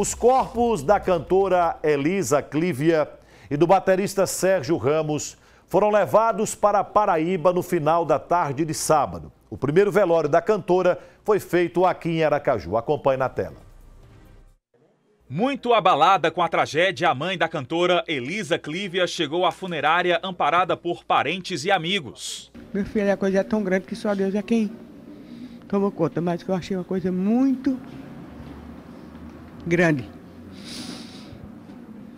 Os corpos da cantora Elisa Clívia e do baterista Sérgio Ramos foram levados para Paraíba no final da tarde de sábado. O primeiro velório da cantora foi feito aqui em Aracaju. Acompanhe na tela. Muito abalada com a tragédia, a mãe da cantora Elisa Clívia chegou à funerária amparada por parentes e amigos. Meu filho, a coisa é tão grande que só Deus é quem tomou conta, mas eu achei uma coisa muito grande.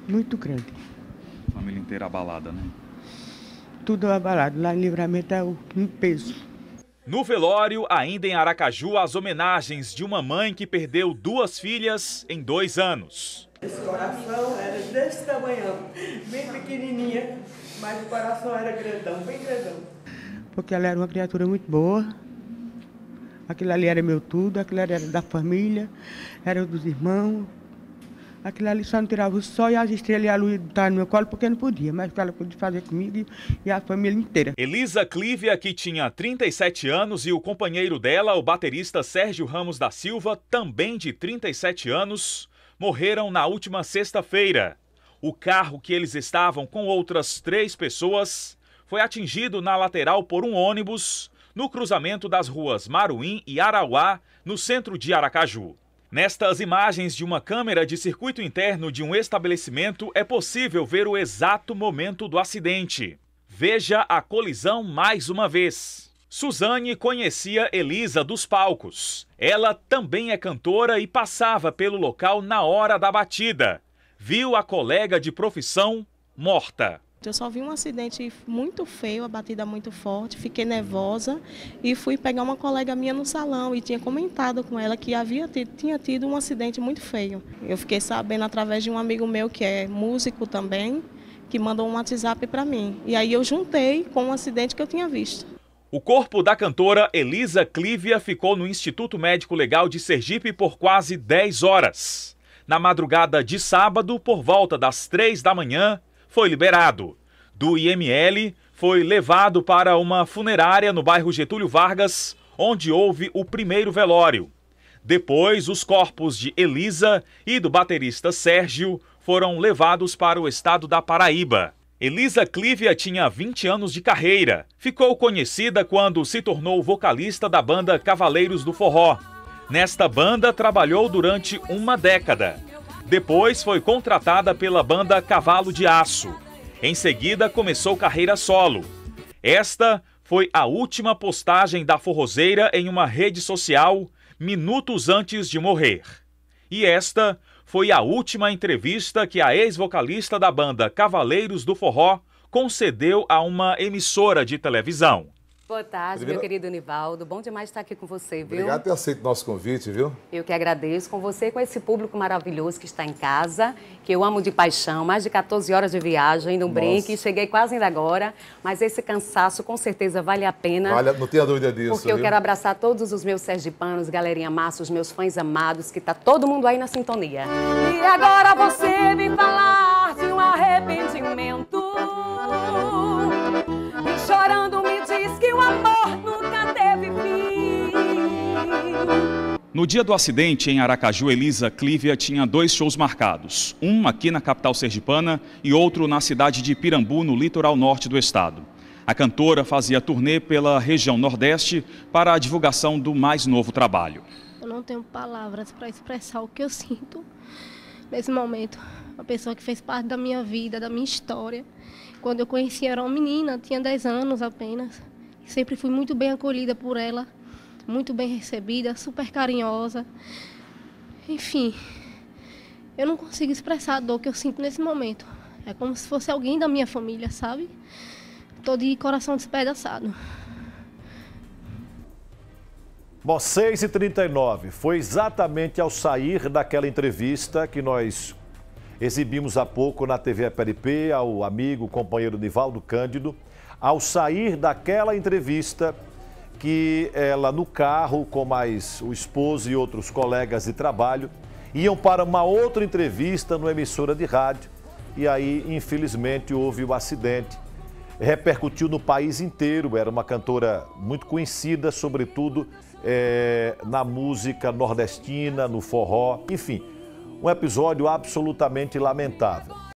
Muito grande. Família inteira abalada, né? Tudo abalado. Lá em Livramento é um peso. No velório, ainda em Aracaju, as homenagens de uma mãe que perdeu duas filhas em dois anos. Esse coração era desse tamanho, bem pequenininha, mas o coração era grandão, bem grandão. Porque ela era uma criatura muito boa, Aquilo ali era meu tudo, aquilo ali era da família, era dos irmãos. Aquilo ali só não tirava o sol e as estrelas e a luz estavam tá no meu colo porque não podia, mas ela podia fazer comigo e a família inteira. Elisa Clívia, que tinha 37 anos, e o companheiro dela, o baterista Sérgio Ramos da Silva, também de 37 anos, morreram na última sexta-feira. O carro que eles estavam com outras três pessoas foi atingido na lateral por um ônibus no cruzamento das ruas Maruim e Arauá, no centro de Aracaju. Nestas imagens de uma câmera de circuito interno de um estabelecimento é possível ver o exato momento do acidente. Veja a colisão mais uma vez. Suzane conhecia Elisa dos palcos. Ela também é cantora e passava pelo local na hora da batida. Viu a colega de profissão morta. Eu só vi um acidente muito feio, a batida muito forte, fiquei nervosa e fui pegar uma colega minha no salão e tinha comentado com ela que havia tido, tinha tido um acidente muito feio. Eu fiquei sabendo através de um amigo meu que é músico também, que mandou um WhatsApp para mim. E aí eu juntei com um acidente que eu tinha visto. O corpo da cantora Elisa Clívia ficou no Instituto Médico Legal de Sergipe por quase 10 horas. Na madrugada de sábado, por volta das 3 da manhã, foi liberado do IML foi levado para uma funerária no bairro Getúlio Vargas, onde houve o primeiro velório. Depois, os corpos de Elisa e do baterista Sérgio foram levados para o estado da Paraíba. Elisa Clívia tinha 20 anos de carreira. Ficou conhecida quando se tornou vocalista da banda Cavaleiros do Forró. Nesta banda, trabalhou durante uma década. Depois foi contratada pela banda Cavalo de Aço. Em seguida, começou carreira solo. Esta foi a última postagem da forrozeira em uma rede social minutos antes de morrer. E esta foi a última entrevista que a ex-vocalista da banda Cavaleiros do Forró concedeu a uma emissora de televisão. Boa tarde, Primeira... meu querido Nivaldo. Bom demais estar aqui com você, viu? Obrigado por ter aceito o nosso convite, viu? Eu que agradeço com você e com esse público maravilhoso que está em casa, que eu amo de paixão. Mais de 14 horas de viagem, não Nossa. brinque. Cheguei quase ainda agora, mas esse cansaço com certeza vale a pena. Vale, não tenha dúvida disso. Porque viu? eu quero abraçar todos os meus sergipanos, galerinha massa, os meus fãs amados, que está todo mundo aí na sintonia. E agora você me falar de um arrependimento. No dia do acidente em Aracaju, Elisa Clívia tinha dois shows marcados, um aqui na capital sergipana e outro na cidade de Pirambu, no litoral norte do estado. A cantora fazia turnê pela região Nordeste para a divulgação do mais novo trabalho. Eu não tenho palavras para expressar o que eu sinto nesse momento. Uma pessoa que fez parte da minha vida, da minha história. Quando eu conheci, era uma menina, tinha 10 anos apenas. Sempre fui muito bem acolhida por ela muito bem recebida, super carinhosa. Enfim, eu não consigo expressar a dor que eu sinto nesse momento. É como se fosse alguém da minha família, sabe? Tô de coração despedaçado. Bom, 6h39, foi exatamente ao sair daquela entrevista que nós exibimos há pouco na TV PLP ao amigo, companheiro Nivaldo Cândido. Ao sair daquela entrevista, que ela, no carro, com mais o esposo e outros colegas de trabalho, iam para uma outra entrevista numa emissora de rádio. E aí, infelizmente, houve o um acidente. Repercutiu no país inteiro, era uma cantora muito conhecida, sobretudo é, na música nordestina, no forró, enfim, um episódio absolutamente lamentável.